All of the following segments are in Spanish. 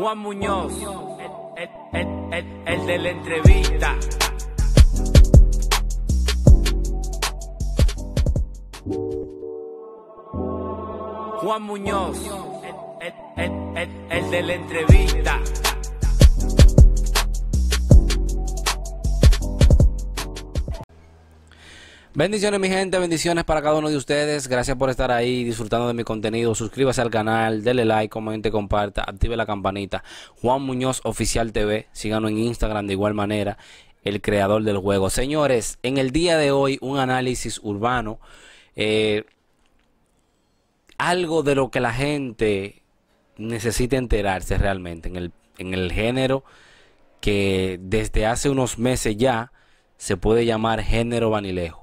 Juan Muñoz, el, el, el, el de la entrevista. Juan Muñoz, el, el, el, el de la entrevista. Bendiciones mi gente, bendiciones para cada uno de ustedes. Gracias por estar ahí disfrutando de mi contenido. Suscríbase al canal, dele like, comente, comparta, active la campanita. Juan Muñoz Oficial TV, síganos en Instagram de igual manera, el creador del juego. Señores, en el día de hoy un análisis urbano. Eh, algo de lo que la gente necesita enterarse realmente en el, en el género que desde hace unos meses ya se puede llamar género vanilejo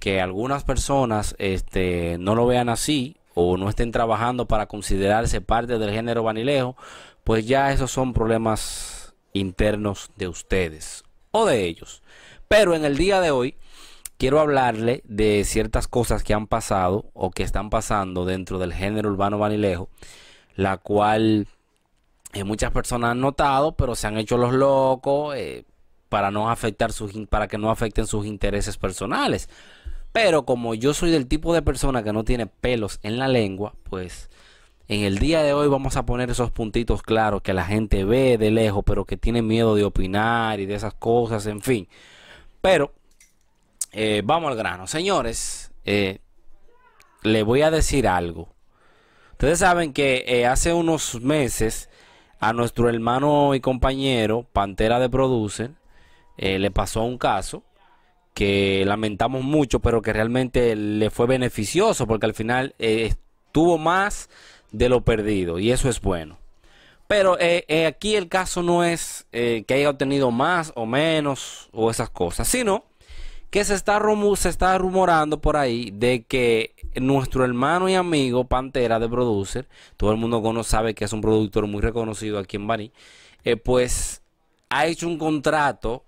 que algunas personas este, no lo vean así o no estén trabajando para considerarse parte del género vanilejo, pues ya esos son problemas internos de ustedes o de ellos. Pero en el día de hoy quiero hablarle de ciertas cosas que han pasado o que están pasando dentro del género urbano vanilejo, la cual eh, muchas personas han notado, pero se han hecho los locos eh, para no afectar sus para que no afecten sus intereses personales. Pero como yo soy del tipo de persona que no tiene pelos en la lengua, pues en el día de hoy vamos a poner esos puntitos claros que la gente ve de lejos, pero que tiene miedo de opinar y de esas cosas, en fin. Pero eh, vamos al grano, señores. Eh, le voy a decir algo. Ustedes saben que eh, hace unos meses a nuestro hermano y compañero Pantera de Producen, le pasó un caso que lamentamos mucho, pero que realmente le fue beneficioso porque al final eh, estuvo más de lo perdido y eso es bueno. Pero eh, eh, aquí el caso no es que haya obtenido más o menos o esas cosas, sino que se está, se está rumorando por ahí de que nuestro hermano y amigo Pantera de Producer, todo el mundo conoce, sabe que es un productor muy reconocido aquí en Bari, pues ha hecho un contrato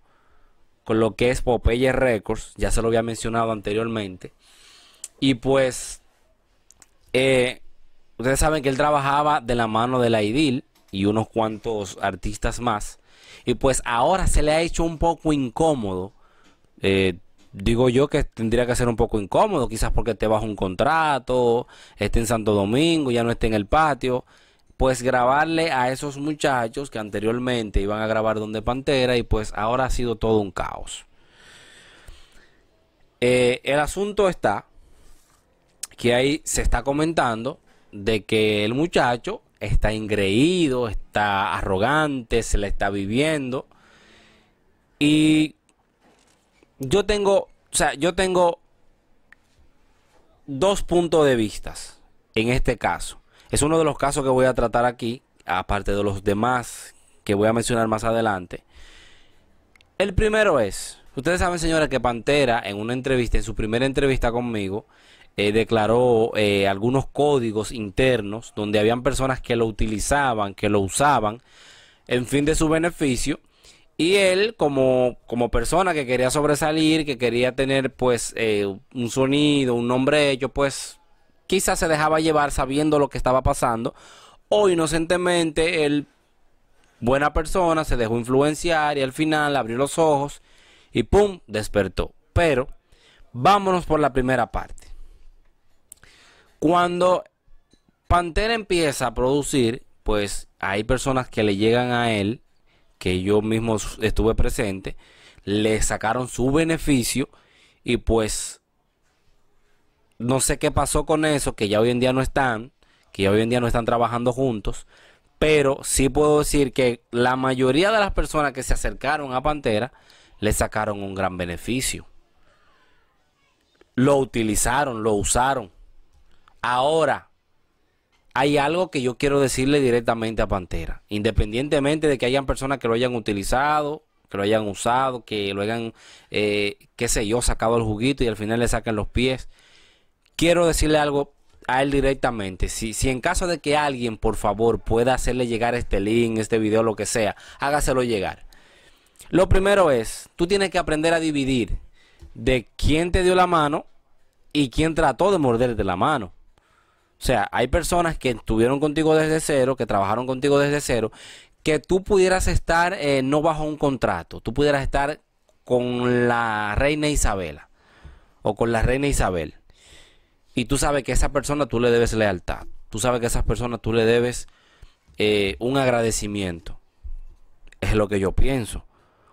con lo que es Popeye Records, ya se lo había mencionado anteriormente. Y pues, eh, ustedes saben que él trabajaba de la mano de la IDIL y unos cuantos artistas más. Y pues ahora se le ha hecho un poco incómodo. Eh, digo yo que tendría que ser un poco incómodo, quizás porque te bajo un contrato, esté en Santo Domingo, ya no esté en el patio pues grabarle a esos muchachos que anteriormente iban a grabar donde Pantera y pues ahora ha sido todo un caos. Eh, el asunto está que ahí se está comentando de que el muchacho está ingreído, está arrogante, se le está viviendo. Y yo tengo, o sea, yo tengo dos puntos de vistas en este caso. Es uno de los casos que voy a tratar aquí, aparte de los demás que voy a mencionar más adelante. El primero es, ustedes saben señores que Pantera en una entrevista, en su primera entrevista conmigo, eh, declaró eh, algunos códigos internos donde habían personas que lo utilizaban, que lo usaban en fin de su beneficio. Y él, como, como persona que quería sobresalir, que quería tener pues eh, un sonido, un nombre hecho, pues quizás se dejaba llevar sabiendo lo que estaba pasando, o inocentemente él, buena persona, se dejó influenciar y al final abrió los ojos y ¡pum! despertó. Pero vámonos por la primera parte. Cuando Pantera empieza a producir, pues hay personas que le llegan a él, que yo mismo estuve presente, le sacaron su beneficio y pues no sé qué pasó con eso, que ya hoy en día no están, que ya hoy en día no están trabajando juntos, pero sí puedo decir que la mayoría de las personas que se acercaron a Pantera le sacaron un gran beneficio. Lo utilizaron, lo usaron. Ahora, hay algo que yo quiero decirle directamente a Pantera, independientemente de que hayan personas que lo hayan utilizado que lo hayan usado, que lo hayan, eh, qué sé yo, sacado el juguito y al final le sacan los pies quiero decirle algo a él directamente. Si, si en caso de que alguien, por favor, pueda hacerle llegar este link, este video, lo que sea, hágaselo llegar. Lo primero es, tú tienes que aprender a dividir de quién te dio la mano y quién trató de morderte la mano. O sea, hay personas que estuvieron contigo desde cero, que trabajaron contigo desde cero, que tú pudieras estar eh, no bajo un contrato, tú pudieras estar con la reina Isabela o con la reina Isabel. Y tú sabes que a esa persona tú le debes lealtad. Tú sabes que a esa persona tú le debes eh, un agradecimiento. Es lo que yo pienso.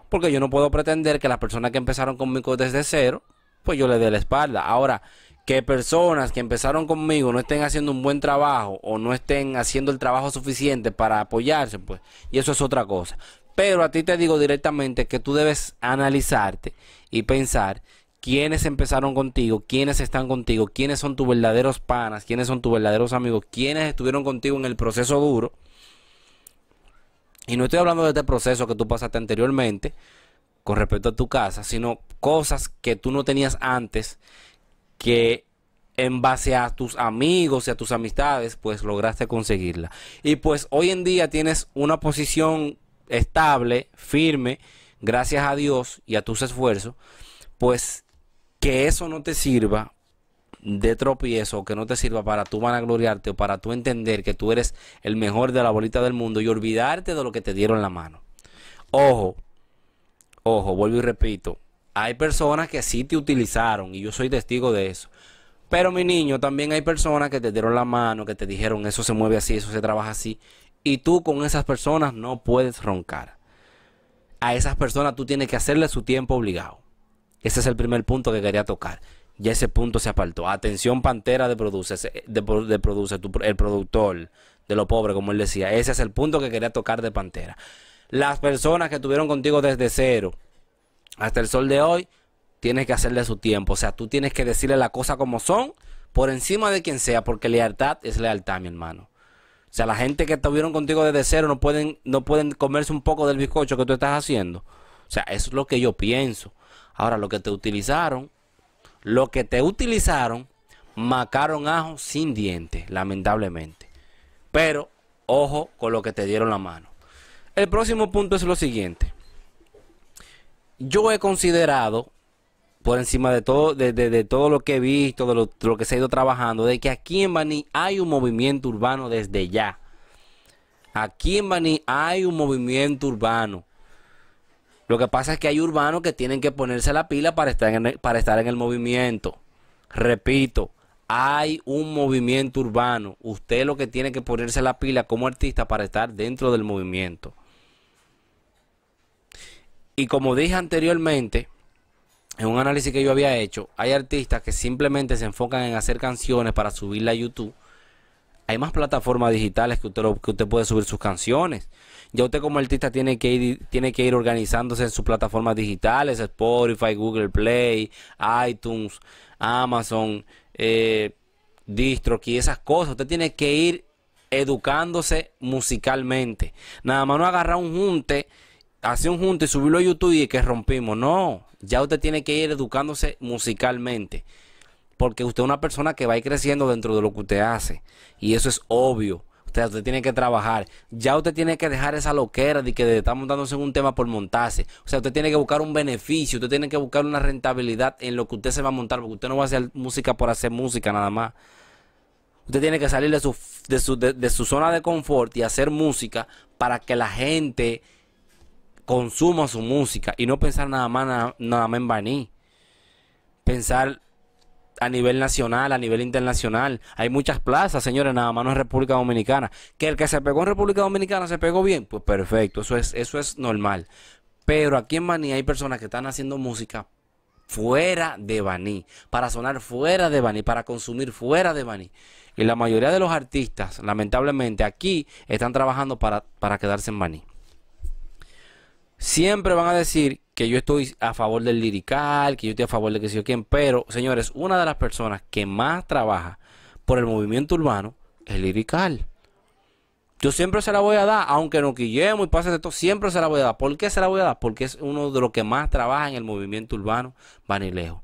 Porque yo no puedo pretender que las personas que empezaron conmigo desde cero, pues yo le dé la espalda. Ahora, que personas que empezaron conmigo no estén haciendo un buen trabajo o no estén haciendo el trabajo suficiente para apoyarse, pues, y eso es otra cosa. Pero a ti te digo directamente que tú debes analizarte y pensar quiénes empezaron contigo, quiénes están contigo, quiénes son tus verdaderos panas, quiénes son tus verdaderos amigos, quiénes estuvieron contigo en el proceso duro. Y no estoy hablando de este proceso que tú pasaste anteriormente con respecto a tu casa, sino cosas que tú no tenías antes que en base a tus amigos y a tus amistades, pues lograste conseguirla. Y pues hoy en día tienes una posición estable, firme, gracias a Dios y a tus esfuerzos, pues que eso no te sirva de tropiezo, que no te sirva para tú vanagloriarte o para tú entender que tú eres el mejor de la bolita del mundo y olvidarte de lo que te dieron la mano. Ojo, ojo, vuelvo y repito, hay personas que sí te utilizaron y yo soy testigo de eso. Pero mi niño, también hay personas que te dieron la mano, que te dijeron eso se mueve así, eso se trabaja así. Y tú con esas personas no puedes roncar. A esas personas tú tienes que hacerle su tiempo obligado. Ese es el primer punto que quería tocar. Y ese punto se apartó. Atención, Pantera de Produce, de, produce el productor de lo pobre, como él decía. Ese es el punto que quería tocar de Pantera. Las personas que estuvieron contigo desde cero hasta el sol de hoy, tienes que hacerle su tiempo. O sea, tú tienes que decirle la cosa como son, por encima de quien sea, porque lealtad es lealtad, mi hermano. O sea, la gente que estuvieron contigo desde cero no pueden, no pueden comerse un poco del bizcocho que tú estás haciendo. O sea, eso es lo que yo pienso. Ahora, lo que te utilizaron, lo que te utilizaron, macaron ajo sin dientes, lamentablemente. Pero, ojo con lo que te dieron la mano. El próximo punto es lo siguiente. Yo he considerado, por encima de todo, de, todo lo que he visto, de lo, que se ha ido trabajando, de que aquí en Baní hay un movimiento urbano desde ya. Aquí en Baní hay un movimiento urbano. Lo que pasa es que hay urbanos que tienen que ponerse la pila para estar en el, para estar en el movimiento. Repito, hay un movimiento urbano. Usted lo que tiene que ponerse la pila como artista para estar dentro del movimiento. Y como dije anteriormente, en un análisis que yo había hecho, hay artistas que simplemente se enfocan en hacer canciones para subirla a YouTube. Hay más plataformas digitales que usted, que usted puede subir sus canciones ya usted como artista tiene que ir, tiene que ir organizándose en sus plataformas digitales, Spotify, Google Play, iTunes, Amazon, eh, Distro y esas cosas. Usted tiene que ir educándose musicalmente. Nada más no agarrar un junte, hacer un junte y subirlo a YouTube y que rompimos. No, ya usted tiene que ir educándose musicalmente. Porque usted es una persona que va a ir creciendo dentro de lo que usted hace. Y eso es obvio. Usted, tiene que trabajar. Ya usted tiene que dejar esa loquera de que está montándose un tema por montarse. O sea, usted tiene que buscar un beneficio, usted tiene que buscar una rentabilidad en lo que usted se va a montar, porque usted no va a hacer música por hacer música nada más. Usted tiene que salir de su, de su, zona de confort y hacer música para que la gente consuma su música y no pensar nada más, nada, más en Baní. Pensar a nivel nacional, a nivel internacional. Hay muchas plazas, señores, nada más no en República Dominicana. Que el que se pegó en República Dominicana se pegó bien, pues perfecto, eso es, eso es normal. Pero aquí en Baní hay personas que están haciendo música fuera de Baní, para sonar fuera de Baní, para consumir fuera de Baní. Y la mayoría de los artistas, lamentablemente, aquí están trabajando para, para quedarse en Baní. Siempre van a decir que yo estoy a favor del lirical, que yo estoy a favor de que sé yo quién, pero señores, una de las personas que más trabaja por el movimiento urbano es lirical. Yo siempre se la voy a dar, aunque no quillemos y pase de todo, siempre se la voy a dar. ¿Por qué se la voy a dar? Porque es uno de los que más trabaja en el movimiento urbano vanilejo.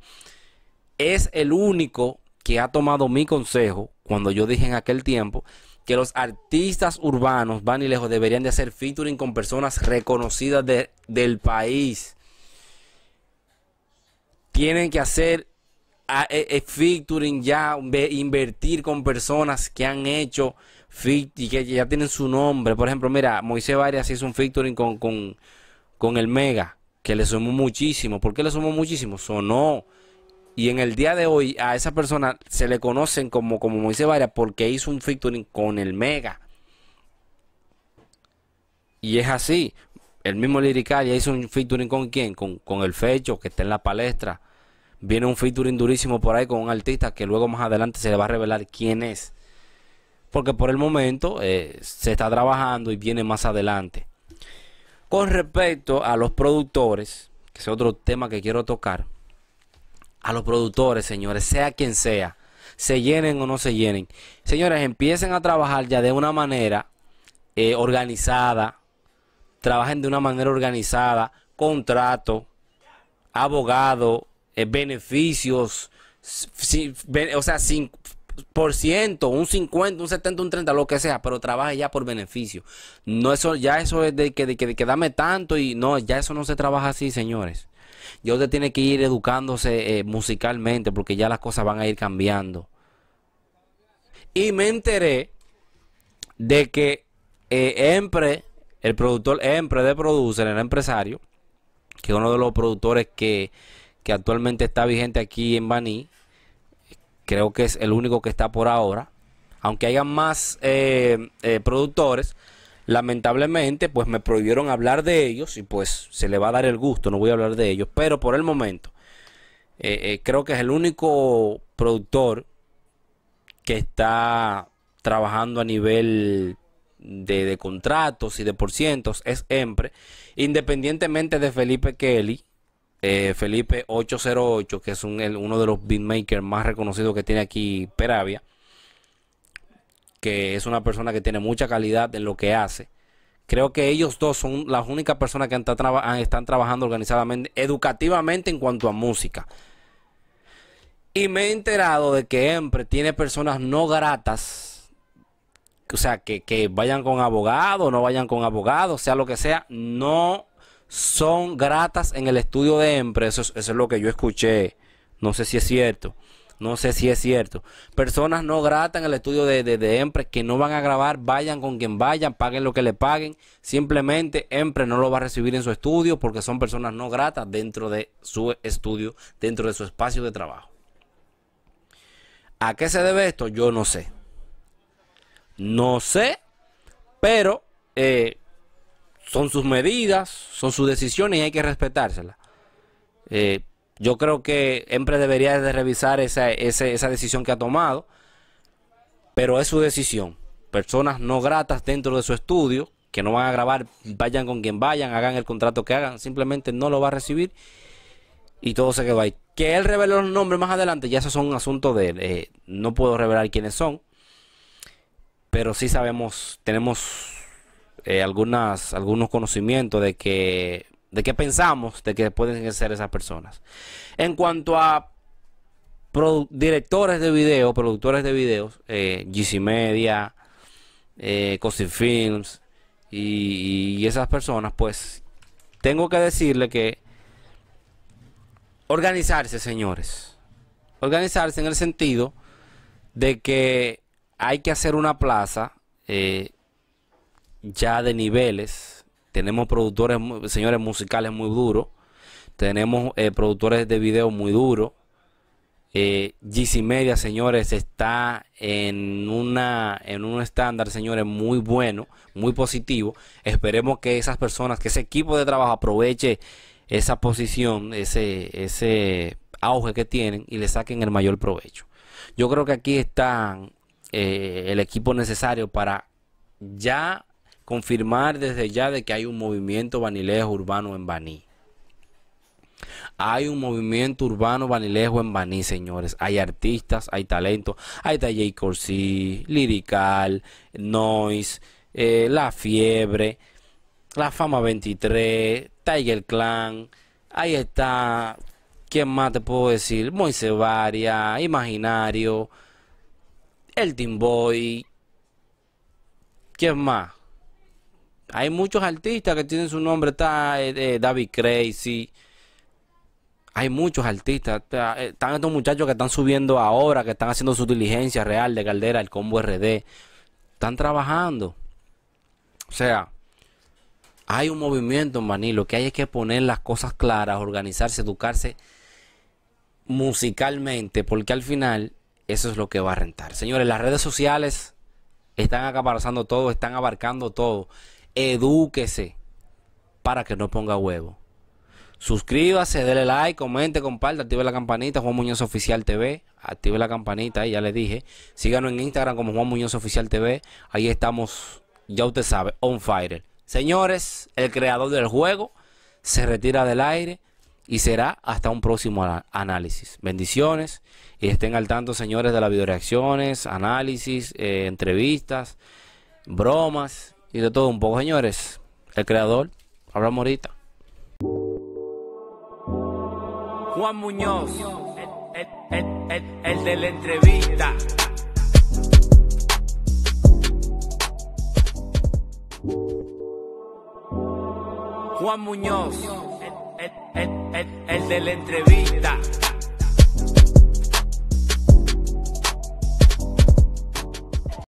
Es el único que ha tomado mi consejo cuando yo dije en aquel tiempo que los artistas urbanos, van y lejos, deberían de hacer featuring con personas reconocidas del país. Tienen que hacer a, e, e, featuring ya, invertir con personas que han hecho y que ya tienen su nombre. Por ejemplo, mira, Moisés Varias hizo un featuring con, con el Mega, que le sumó muchísimo. ¿Por qué le sumó muchísimo? Sonó y en el día de hoy a esa persona se le conocen como, como Moisés Varias porque hizo un featuring con el Mega. Y es así. El mismo Lirical ya hizo un featuring con quién? Con, el Fecho, que está en la palestra. Viene un featuring durísimo por ahí con un artista que luego más adelante se le va a revelar quién es. Porque por el momento eh, se está trabajando y viene más adelante. Con respecto a los productores, que es otro tema que quiero tocar a los productores, señores, sea quien sea, se llenen o no se llenen. Señores, empiecen a trabajar ya de una manera eh, organizada, trabajen de una manera organizada, contrato, abogado, eh, beneficios, o sea, sin, por ciento, un 50, un 70, un 30, lo que sea, pero trabaje ya por beneficio. No eso, ya eso es de de que, de que dame tanto y no, ya eso no se trabaja así, señores. Yo usted tiene que ir educándose eh, musicalmente porque ya las cosas van a ir cambiando. Y me enteré de que eh, Empre, el productor Empre de Producer, el empresario, que es uno de los productores que, actualmente está vigente aquí en Baní, creo que es el único que está por ahora, aunque haya más eh, productores, Lamentablemente, pues me prohibieron hablar de ellos y pues se le va a dar el gusto, no voy a hablar de ellos, pero por el momento eh, eh, creo que es el único productor que está trabajando a nivel de, contratos y de porcientos es Empre, independientemente de Felipe Kelly, eh, Felipe 808, que es uno de los beatmakers más reconocidos que tiene aquí Peravia que es una persona que tiene mucha calidad en lo que hace. Creo que ellos dos son las únicas personas que ah, están, trabajando organizadamente, educativamente en cuanto a música. Y me he enterado de que Empre tiene personas no gratas. O sea, que, vayan con abogado, no vayan con abogados, sea lo que sea, no son gratas en el estudio de Empre. eso es lo que yo escuché. No sé si es cierto. No sé si es cierto. Personas no gratas en el estudio de, de, Empre que no van a grabar, vayan con quien vayan, paguen lo que le paguen. Simplemente Empre no lo va a recibir en su estudio porque son personas no gratas dentro de su estudio, dentro de su espacio de trabajo. ¿A qué se debe esto? Yo no sé. No sé, pero eh, son sus medidas, son sus decisiones y hay que respetárselas. Eh, yo creo que Empre debería de revisar esa, decisión que ha tomado, pero es su decisión. Personas no gratas dentro de su estudio, que no van a grabar, vayan con quien vayan, hagan el contrato que hagan, simplemente no lo va a recibir y todo se quedó ahí. Que él reveló los nombres más adelante, ya eso son un asunto de él. Eh, no puedo revelar quiénes son, pero sí sabemos, tenemos eh, algunas, algunos conocimientos de que de qué pensamos de que pueden ser esas personas. En cuanto a directores de video, productores de videos, eh, GC Media, eh, Films y, esas personas, pues tengo que decirle que organizarse, señores. Organizarse en el sentido de que hay que hacer una plaza eh, ya de niveles tenemos productores, señores musicales muy duros. Tenemos eh, productores de video muy duros. Eh, GC Media, señores, está en, una, en un estándar, señores, muy bueno, muy positivo. Esperemos que esas personas, que ese equipo de trabajo aproveche esa posición, ese, ese auge que tienen y le saquen el mayor provecho. Yo creo que aquí está eh, el equipo necesario para ya confirmar desde ya de que hay un movimiento vanilejo urbano en Baní. Hay un movimiento urbano vanilejo en Baní, señores. Hay artistas, hay talento. Hay DJ Corsi, Lirical, Noise, eh, La Fiebre, La Fama 23, Tiger Clan. Ahí está, ¿quién más te puedo decir? Moise Varia, Imaginario, El Team Boy. ¿Quién más? Hay muchos artistas que tienen su nombre, está eh, eh, David Crazy. Hay muchos artistas. Eh, están estos muchachos que están subiendo ahora, que están haciendo su diligencia real de Caldera, el combo RD. Están trabajando. O sea, hay un movimiento en Manilo, que hay que poner las cosas claras, organizarse, educarse musicalmente, porque al final eso es lo que va a rentar. Señores, las redes sociales están acaparazando todo, están abarcando todo edúquese para que no ponga huevo. Suscríbase, dele like, comente, comparte, active la campanita, Juan Muñoz Oficial TV, active la campanita, y ya le dije. Síganos en Instagram como Juan Muñoz Oficial TV, ahí estamos, ya usted sabe, on fire. Señores, el creador del juego se retira del aire y será hasta un próximo análisis. Bendiciones y estén al tanto, señores, de las videoreacciones, análisis, eh, entrevistas, bromas y de todo un poco, señores. El creador, hablamos ahorita. Juan Muñoz, el, el, el, de la entrevista. Juan Muñoz, el, el, el, el de la entrevista.